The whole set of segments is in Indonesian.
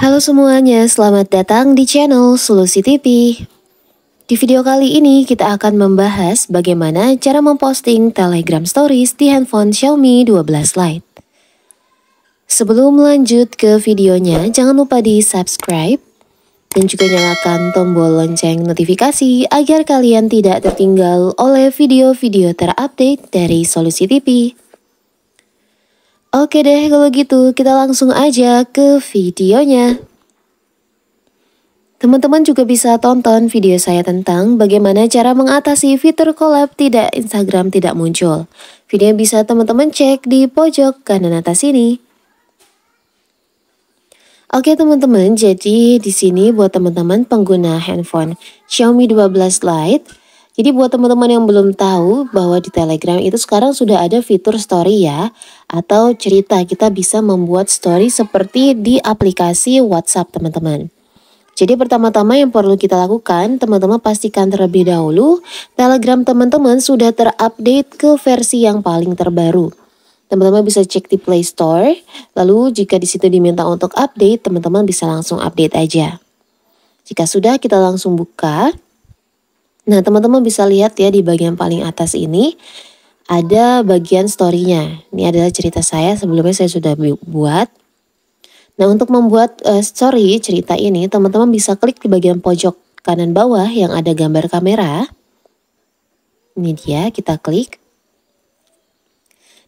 Halo semuanya, selamat datang di channel Solusi TV. Di video kali ini kita akan membahas bagaimana cara memposting Telegram Stories di handphone Xiaomi 12 Lite. Sebelum lanjut ke videonya, jangan lupa di subscribe dan juga nyalakan tombol lonceng notifikasi agar kalian tidak tertinggal oleh video-video terupdate dari Solusi TV. Oke deh kalau gitu kita langsung aja ke videonya. Teman-teman juga bisa tonton video saya tentang bagaimana cara mengatasi fitur collab tidak Instagram tidak muncul. Video bisa teman-teman cek di pojok kanan atas ini. Oke teman-teman, jadi di sini buat teman-teman pengguna handphone Xiaomi 12 Lite jadi buat teman-teman yang belum tahu bahwa di Telegram itu sekarang sudah ada fitur story ya atau cerita kita bisa membuat story seperti di aplikasi WhatsApp teman-teman. Jadi pertama-tama yang perlu kita lakukan, teman-teman pastikan terlebih dahulu Telegram teman-teman sudah terupdate ke versi yang paling terbaru. Teman-teman bisa cek di Play Store, lalu jika di situ diminta untuk update, teman-teman bisa langsung update aja. Jika sudah, kita langsung buka. Nah, teman-teman bisa lihat ya di bagian paling atas ini ada bagian story-nya. Ini adalah cerita saya sebelumnya saya sudah buat. Nah, untuk membuat uh, story cerita ini, teman-teman bisa klik di bagian pojok kanan bawah yang ada gambar kamera. Ini dia, kita klik.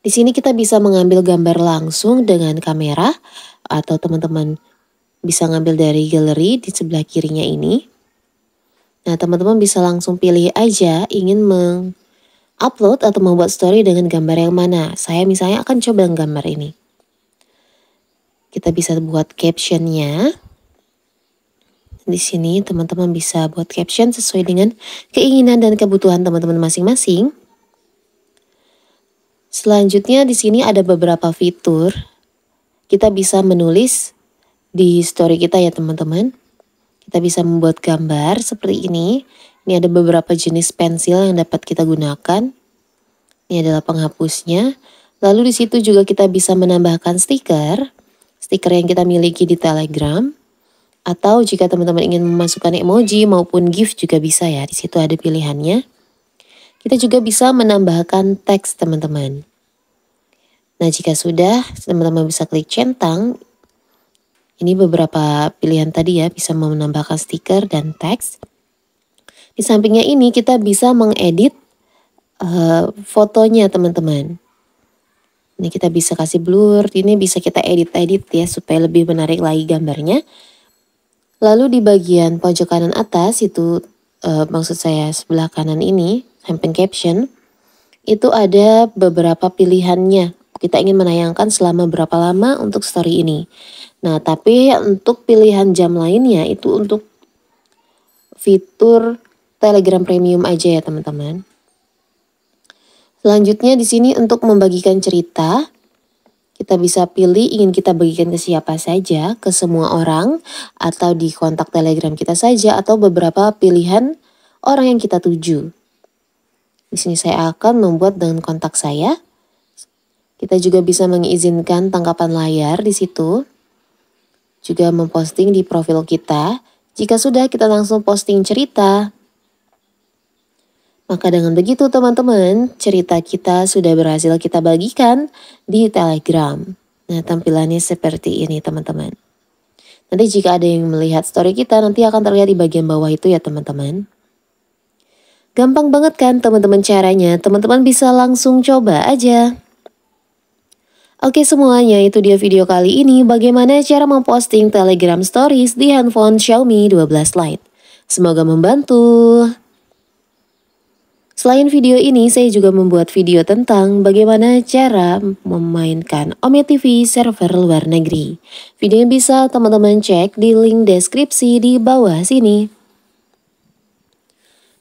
Di sini kita bisa mengambil gambar langsung dengan kamera atau teman-teman bisa ngambil dari galeri di sebelah kirinya ini. Nah, teman-teman bisa langsung pilih aja ingin mengupload atau membuat story dengan gambar yang mana. Saya misalnya akan coba yang gambar ini. Kita bisa buat captionnya. Di sini teman-teman bisa buat caption sesuai dengan keinginan dan kebutuhan teman-teman masing-masing. Selanjutnya di sini ada beberapa fitur. Kita bisa menulis di story kita ya teman-teman. Kita bisa membuat gambar seperti ini. Ini ada beberapa jenis pensil yang dapat kita gunakan. Ini adalah penghapusnya. Lalu di situ juga kita bisa menambahkan stiker. Stiker yang kita miliki di Telegram. Atau jika teman-teman ingin memasukkan emoji maupun GIF juga bisa ya. Di situ ada pilihannya. Kita juga bisa menambahkan teks teman-teman. Nah, jika sudah, teman-teman bisa klik centang. Ini beberapa pilihan tadi ya, bisa menambahkan stiker dan teks. Di sampingnya ini kita bisa mengedit uh, fotonya teman-teman. Ini kita bisa kasih blur, ini bisa kita edit-edit ya supaya lebih menarik lagi gambarnya. Lalu di bagian pojok kanan atas itu uh, maksud saya sebelah kanan ini, samping caption, itu ada beberapa pilihannya kita ingin menayangkan selama berapa lama untuk story ini. Nah, tapi untuk pilihan jam lainnya itu untuk fitur Telegram Premium aja ya, teman-teman. Selanjutnya di sini untuk membagikan cerita, kita bisa pilih ingin kita bagikan ke siapa saja, ke semua orang, atau di kontak telegram kita saja, atau beberapa pilihan orang yang kita tuju. Di sini saya akan membuat dengan kontak saya. Kita juga bisa mengizinkan tangkapan layar di situ. Juga memposting di profil kita. Jika sudah, kita langsung posting cerita. Maka dengan begitu teman-teman, cerita kita sudah berhasil kita bagikan di Telegram. Nah, tampilannya seperti ini teman-teman. Nanti jika ada yang melihat story kita, nanti akan terlihat di bagian bawah itu ya teman-teman. Gampang banget kan teman-teman caranya, teman-teman bisa langsung coba aja. Oke semuanya itu dia video kali ini bagaimana cara memposting Telegram Stories di handphone Xiaomi 12 Lite. Semoga membantu. Selain video ini saya juga membuat video tentang bagaimana cara memainkan Omi TV server luar negeri. Video yang bisa teman-teman cek di link deskripsi di bawah sini.